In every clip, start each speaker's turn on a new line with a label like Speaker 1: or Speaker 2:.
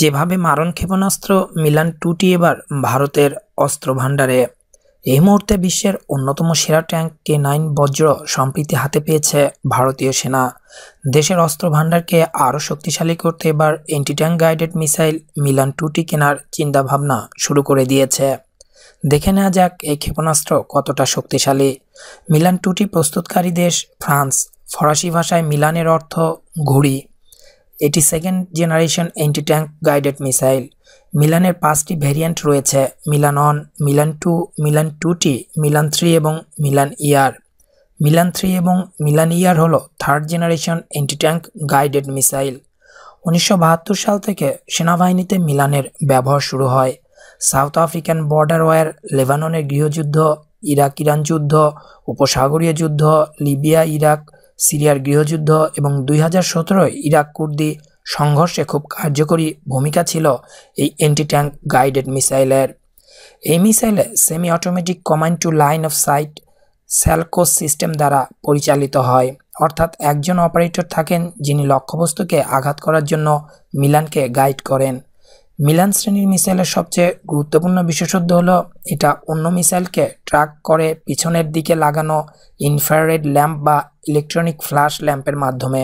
Speaker 1: যেভাবে মারণ ক্ষেপণাস্ত্র মিলান টুটি এবার ভারতের অস্ত্রভাণ্ডারে এই মুহূর্তে বিশ্বের অন্যতম সেরা ট্যাঙ্ক কে নাইন বজ্র সম্প্রীতি হাতে পেয়েছে ভারতীয় সেনা দেশের অস্ত্রভাণ্ডারকে আরও শক্তিশালী করতে এবার anti tank guided missile Milan two কেনার চিন্তাভাবনা শুরু করে দিয়েছে দেখে নেওয়া যাক এই ক্ষেপণাস্ত্র কতটা শক্তিশালী মিলান টুটি প্রস্তুতকারী দেশ ফ্রান্স ফরাসি ভাষায় মিলানের অর্থ ঘুড়ি এটি second generation anti tank guided missile মিলানের পাঁচটি ভ্যারিয়েন্ট রয়েছে Milan one Milan two Milan two T Milan three এবং মিলান ইয়ার মিলান থ্রি এবং মিলান ইয়ার হল third generation anti tank guided missile উনিশশো সাল থেকে সেনাবাহিনীতে মিলানের ব্যবহার শুরু হয় সাউথ আফ্রিকান বর্ডার ওয়ার লেবাননের গৃহযুদ্ধ ইরাক ইরান যুদ্ধ উপসাগরীয় যুদ্ধ লিবিয়া ইরাক সিরিয়ার গৃহযুদ্ধ এবং দুই হাজার সতেরোয় ইরাক কুর্দি সংঘর্ষে খুব কার্যকরী ভূমিকা ছিল এই অ্যান্টি ট্যাঙ্ক গাইডেড মিসাইলের এই মিসাইলে semi automatic command to line of sight SACLOS system দ্বারা পরিচালিত হয় অর্থাৎ একজন অপারেটর থাকেন যিনি লক্ষ্যবস্তুকে আঘাত করার জন্য মিলানকে গাইড করেন মিলান শ্রেণীর মিসাইলের সবচেয়ে গুরুত্বপূর্ণ বিশেষত্ব হলো এটা অন্য মিসাইলকে ট্রাক করে পিছনের দিকে লাগানো ইনফ্রারেড ল্যাম্প বা ইলেকট্রনিক ফ্ল্যাশ ল্যাম্পের মাধ্যমে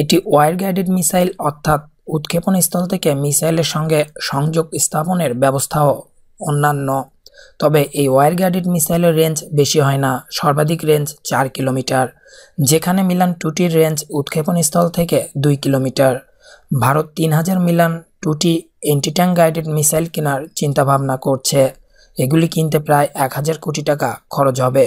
Speaker 1: এটি ওয়ার গাইডেড মিসাইল অর্থাৎ উৎক্ষেপণ স্থল থেকে মিসাইলের সঙ্গে সংযোগ স্থাপনের ব্যবস্থাও অন্যান্য তবে এই ওয়ার গাইডেড মিসাইলের রেঞ্জ বেশি হয় না সর্বাধিক রেঞ্জ চার কিলোমিটার যেখানে মিলান টুটির রেঞ্জ উৎক্ষেপণ স্থল থেকে দুই কিলোমিটার ভারত তিন হাজার মিলান টুটি অ্যান্টিট্যাঙ্ক গাইডেড মিসাইল কেনার চিন্তাভাবনা করছে এগুলি কিনতে প্রায় এক হাজার কোটি টাকা খরচ হবে